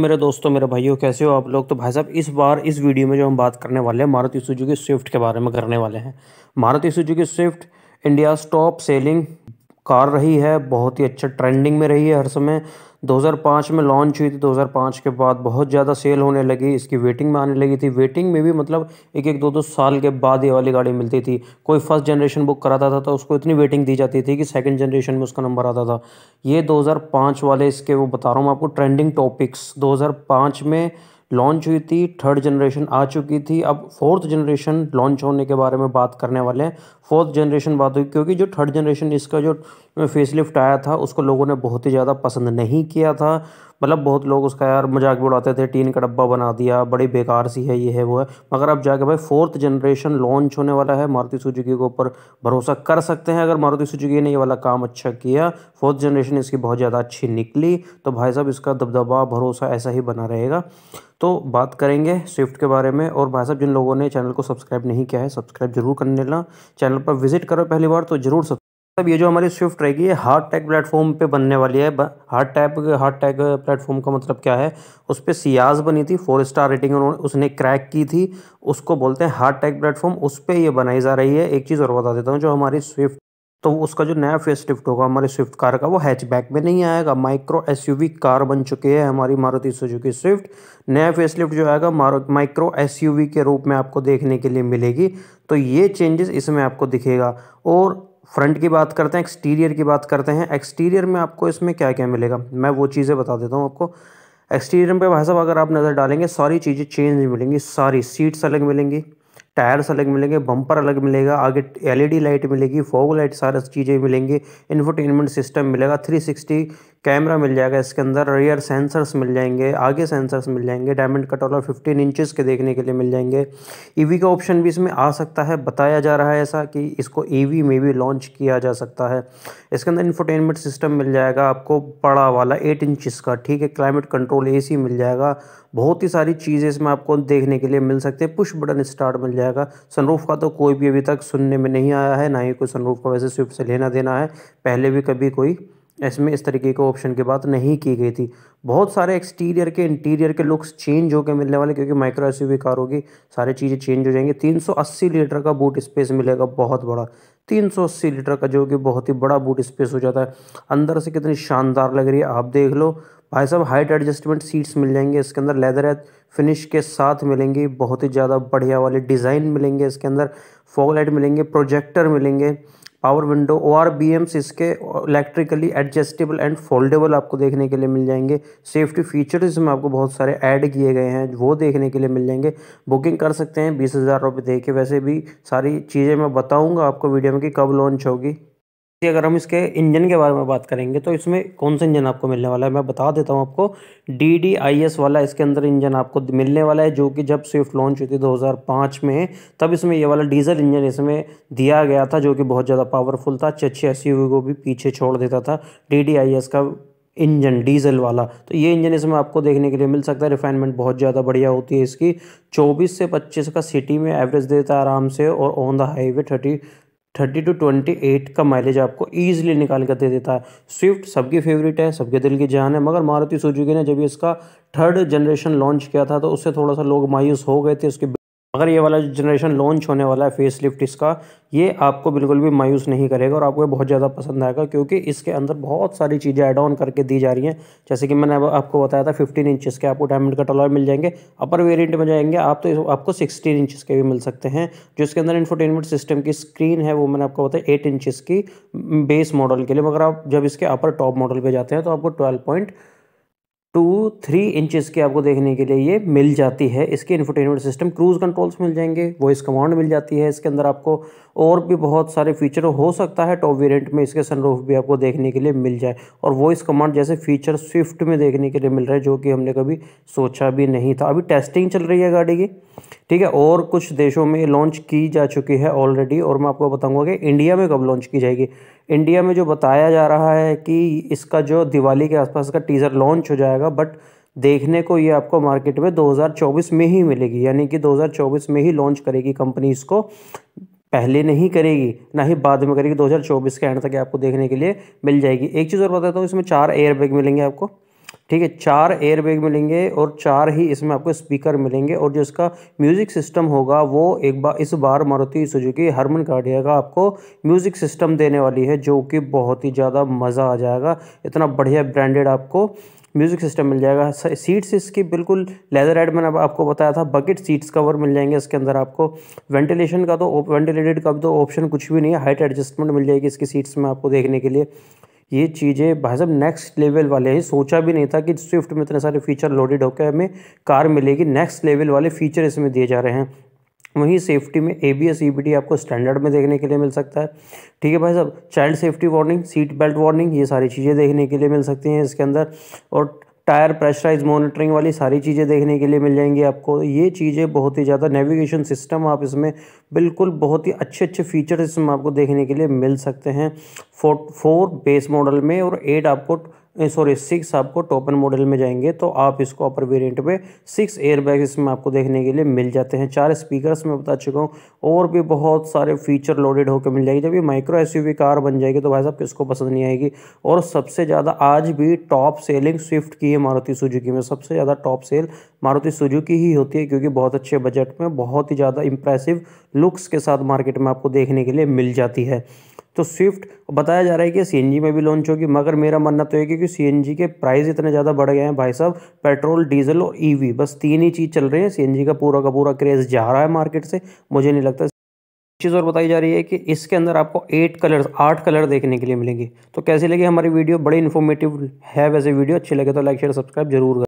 मेरे दोस्तों मेरे भाइयों कैसे हो आप लोग तो भाई साहब इस बार इस वीडियो में जो हम बात करने वाले हैं मारुति सुजुकी स्विफ्ट के बारे में करने वाले हैं Maruti Suzuki Swift India top selling car रही है बहुत ही अच्छा ट्रेंडिंग में रही है हर समय 2005 में लॉन्च हुई थी 2005 के बाद बहुत ज़्यादा सेल होने लगी इसकी वेटिंग में आने लगी थी वेटिंग में भी मतलब एक एक दो दो साल के बाद ये वाली गाड़ी मिलती थी कोई फर्स्ट जनरेशन बुक कराता था तो उसको इतनी वेटिंग दी जाती थी कि सेकंड जनरेशन में उसका नंबर आता था ये 2005 वाले इसके वो बता रहा हूँ मैं आपको ट्रेंडिंग टॉपिक्स 2005 में लॉन्च हुई थी थर्ड जनरेशन आ चुकी थी अब फोर्थ जनरेशन लॉन्च होने के बारे में बात करने वाले हैं फोर्थ जनरेशन बात हुई क्योंकि जो थर्ड जनरेशन इसका जो फेसलिफ्ट आया था उसको लोगों ने बहुत ही ज़्यादा पसंद नहीं किया था मतलब बहुत लोग उसका यार मजाक भी उड़ाते थे टीन का डब्बा बना दिया बड़ी बेकार सी है ये है वो है मगर अब जाके भाई फोर्थ जनरेशन लॉन्च होने वाला है मारुति सुजुकी के ऊपर भरोसा कर सकते हैं अगर मारुति सुजुकी ने ये वाला काम अच्छा किया फोर्थ जनरेशन इसकी बहुत ज़्यादा अच्छी निकली तो भाई साहब इसका दबदबा भरोसा ऐसा ही बना रहेगा तो बात करेंगे स्विफ्ट के बारे में और भाई साहब जिन लोगों ने चैनल को सब्सक्राइब नहीं किया है सब्सक्राइब जरूर कर लेना चैनल पर विजिट करो पहली बार तो जरूर सब्सक्राइब ये जो हमारी स्विफ्ट रहेगी ये हार्ड टैग प्लेटफॉर्म पे बनने वाली है hard tag hard tag platform का मतलब क्या है उस पर सियाज बनी थी फोर स्टार रेटिंग उन्होंने उसने क्रैक की थी उसको बोलते हैं हार्ड टैग प्लेटफॉर्म उस पर यह बनाई जा रही है एक चीज़ और बता देता हूँ जो हमारी स्विफ्ट तो उसका जो नया फेस लिफ्ट होगा हमारे स्विफ्ट कार का वो हैचबैक में नहीं आएगा माइक्रो एसयूवी कार बन चुकी है हमारी मारुति सुजुकी स्विफ्ट नया फेस लिफ्ट जो आएगा माइक्रो एसयूवी के रूप में आपको देखने के लिए मिलेगी तो ये चेंजेस इसमें आपको दिखेगा और फ्रंट की बात करते हैं एक्सटीरियर की बात करते हैं एक्सटीरियर में आपको इसमें क्या क्या मिलेगा मैं वो चीज़ें बता देता हूँ आपको एक्सटीरियर पे भाई साहब अगर आप नज़र डालेंगे सारी चीज़ें चेंज मिलेंगी सारी सीट्स अलग मिलेंगी टायर्स अलग मिलेंगे बम्पर अलग मिलेगा आगे एलईडी लाइट मिलेगी फॉग लाइट सारा चीज़ें मिलेंगी इन्फोटेनमेंट सिस्टम मिलेगा 360 कैमरा मिल जाएगा इसके अंदर रियर सेंसर्स मिल जाएंगे आगे सेंसर्स मिल जाएंगे diamond cut alloy fifteen inches के देखने के लिए मिल जाएंगे ई e का ऑप्शन भी इसमें आ सकता है बताया जा रहा है ऐसा कि इसको वी e में भी लॉन्च किया जा सकता है इसके अंदर इंफोटेनमेंट सिस्टम मिल जाएगा आपको बड़ा वाला एट इंचज़ का ठीक है क्लाइमेट कंट्रोल ए मिल जाएगा बहुत ही सारी चीज़ें इसमें आपको देखने के लिए मिल सकती है पुश बटन स्टार्ट मिल जाएगा सनरूफ का तो कोई भी अभी तक सुनने में नहीं आया है ना ही कोई सनरूफ का वैसे स्विफ्ट से लेना देना है पहले भी कभी कोई इसमें इस तरीके के ऑप्शन की बात नहीं की गई थी बहुत सारे एक्सटीरियर के इंटीरियर के लुक्स चेंज होकर मिलने वाले क्योंकि माइक्रो एस कार होगी सारी चीज़ें चेंज हो जाएंगी 380 लीटर का बूट स्पेस मिलेगा बहुत बड़ा 380 लीटर का जो कि बहुत ही बड़ा बूट स्पेस हो जाता है अंदर से कितनी शानदार लग रही है आप देख लो भाई साहब हाइट एडजस्टमेंट सीट्स मिल जाएंगे इसके अंदर लेदर है फिनिश के साथ मिलेंगी बहुत ही ज़्यादा बढ़िया वाले डिज़ाइन मिलेंगे इसके अंदर फॉग लाइट मिलेंगे प्रोजेक्टर मिलेंगे power window O R V Ms इसके इलेक्ट्रिकली एडजस्टेबल एंड फोल्डेबल आपको देखने के लिए मिल जाएंगे सेफ्टी फीचर्स इसमें आपको बहुत सारे ऐड किए गए हैं वो देखने के लिए मिल जाएंगे बुकिंग कर सकते हैं बीस हज़ार रुपये दे के वैसे भी सारी चीज़ें मैं बताऊँगा आपको वीडियो में कि कब लॉन्च होगी अगर हम इसके इंजन के बारे में बात करेंगे तो इसमें कौन सा इंजन आपको मिलने वाला है मैं बता देता हूं आपको डी डी आई एस वाला इसके अंदर इंजन आपको मिलने वाला है जो कि जब स्विफ्ट लॉन्च हुई थी 2005 में तब इसमें ये वाला डीजल इंजन इसमें दिया गया था जो कि बहुत ज़्यादा पावरफुल था अच्छे अच्छे एस को भी पीछे छोड़ देता था डी डी आई एस का इंजन डीजल वाला तो ये इंजन इसमें आपको देखने के लिए मिल सकता है रिफाइनमेंट बहुत ज़्यादा बढ़िया होती है इसकी 24 से 25 का सिटी में एवरेज देता है आराम से और on the highway thirty two twenty eight का माइलेज आपको ईजिली निकाल कर दे देता है स्विफ्ट सबकी फेवरेट है सबके दिल की जान है मगर मारुति सुजुकी ने जब इसका थर्ड जनरेशन लॉन्च किया था तो उससे थोड़ा सा लोग मायूस हो गए थे उसके अगर ये वाला जनरेशन लॉन्च होने वाला है फेस लिफ्ट इसका ये आपको बिल्कुल भी मायूस नहीं करेगा और आपको बहुत ज़्यादा पसंद आएगा क्योंकि इसके अंदर बहुत सारी चीज़ें ऐड ऑन करके दी जा रही हैं जैसे कि मैंने आपको बताया था फिफ्टीन इंचज़ के आपको डायमंड कट अलॉय मिल जाएंगे अपर वेरियंट में जाएंगे आप तो आपको सिक्सटीन इंचज़ के भी मिल सकते हैं जो इसके अंदर इन्फोटेनमेंट सिस्टम की स्क्रीन है वो मैंने आपको बताया एट इंचज़ की बेस मॉडल के लिए मगर आप जब इसके अपर टॉप मॉडल पर जाते हैं तो आपको twelve point two three inches के आपको देखने के लिए ये मिल जाती है इसके इन्फोटेनमेंट सिस्टम क्रूज़ कंट्रोल्स मिल जाएंगे वॉइस कमांड मिल जाती है इसके अंदर आपको और भी बहुत सारे फीचर हो सकता है टॉप वेरिएंट में इसके सनरूफ भी आपको देखने के लिए मिल जाए और वॉइस कमांड जैसे फीचर स्विफ्ट में देखने के लिए मिल रहा है जो कि हमने कभी सोचा भी नहीं था अभी टेस्टिंग चल रही है गाड़ी की ठीक है और कुछ देशों में लॉन्च की जा चुकी है ऑलरेडी और मैं आपको बताऊँगा कि इंडिया में कब लॉन्च की जाएगी इंडिया में जो बताया जा रहा है कि इसका जो दिवाली के आसपास का टीज़र लॉन्च हो जाएगा बट देखने को ये आपको मार्केट में 2024 में ही मिलेगी यानी कि 2024 में ही लॉन्च करेगी कंपनी इसको पहले नहीं करेगी ना ही बाद में करेगी 2024 के एंड तक आपको देखने के लिए मिल जाएगी एक चीज़ और बताता हूँ इसमें चार एयरबैग मिलेंगे आपको ठीक है चार एयरबैग मिलेंगे और चार ही इसमें आपको स्पीकर मिलेंगे और जो इसका म्यूज़िक सिस्टम होगा वो एक बार इस बार मारुति सुजुकी हरमन गाडिया का आपको म्यूज़िक सिस्टम देने वाली है जो कि बहुत ही ज़्यादा मज़ा आ जाएगा इतना बढ़िया ब्रांडेड आपको म्यूज़िक सिस्टम मिल जाएगा सीट्स इसकी बिल्कुल लेदर रेड मैंने आपको बताया था बकेट सीट्स कवर मिल जाएंगे इसके अंदर आपको वेंटिलेशन का तो वेंटिलेटेड का तो ऑप्शन कुछ भी नहीं है हाइट एडजस्टमेंट मिल जाएगी इसकी सीट्स में आपको देखने के लिए ये चीज़ें भाई साहब नेक्स्ट लेवल वाले हैं सोचा भी नहीं था कि स्विफ्ट में इतने सारे फीचर लोडेड होकर हमें कार मिलेगी नेक्स्ट लेवल वाले फीचर इसमें दिए जा रहे हैं वहीं सेफ्टी में ए बी एस आपको स्टैंडर्ड में देखने के लिए मिल सकता है ठीक है भाई साहब child safety warning seat belt warning ये सारी चीज़ें देखने के लिए मिल सकती हैं इसके अंदर और टायर प्रेशराइज मॉनिटरिंग वाली सारी चीज़ें देखने के लिए मिल जाएंगी आपको ये चीज़ें बहुत ही ज़्यादा नेविगेशन सिस्टम आप इसमें बिल्कुल बहुत ही अच्छे अच्छे फीचर्स इसमें आपको देखने के लिए मिल सकते हैं फोर फोर बेस मॉडल में और एट आपको सॉरी सिक्स आपको टोपन मॉडल में जाएंगे तो आप इसको अपर वेरिएंट पे सिक्स एयरबैग इसमें आपको देखने के लिए मिल जाते हैं चार स्पीकर्स में बता चुका हूँ और भी बहुत सारे फीचर लोडेड होकर मिल जाएगी जब ये माइक्रो एस कार बन जाएगी तो भाई साहब किसको पसंद नहीं आएगी और सबसे ज़्यादा आज भी टॉप सेलिंग स्विफ्ट की है मारुति सुजुकी में सबसे ज़्यादा टॉप सेल मारुति सुजुकी ही होती है क्योंकि बहुत अच्छे बजट में बहुत ही ज़्यादा इंप्रेसिव लुक्स के साथ मार्केट में आपको देखने के लिए मिल जाती है तो स्विफ्ट बताया जा रहा है कि सीएनजी में भी लॉन्च होगी मगर मेरा मानना तो है क्योंकि सीएनजी के प्राइस इतने ज़्यादा बढ़ गए हैं भाई साहब पेट्रोल डीजल और ईवी e बस तीन ही चीज़ चल रही है सीएनजी का पूरा का पूरा क्रेज़ जा रहा है मार्केट से मुझे नहीं लगता चीज़ और बताई जा रही है कि इसके अंदर आपको एट कलर्स आठ कलर देखने के लिए मिलेंगे तो कैसे लगे हमारी वीडियो बड़ी इन्फॉर्मेटिव है वैसे वीडियो अच्छी लगे तो लाइक शेयर सब्सक्राइब जरूर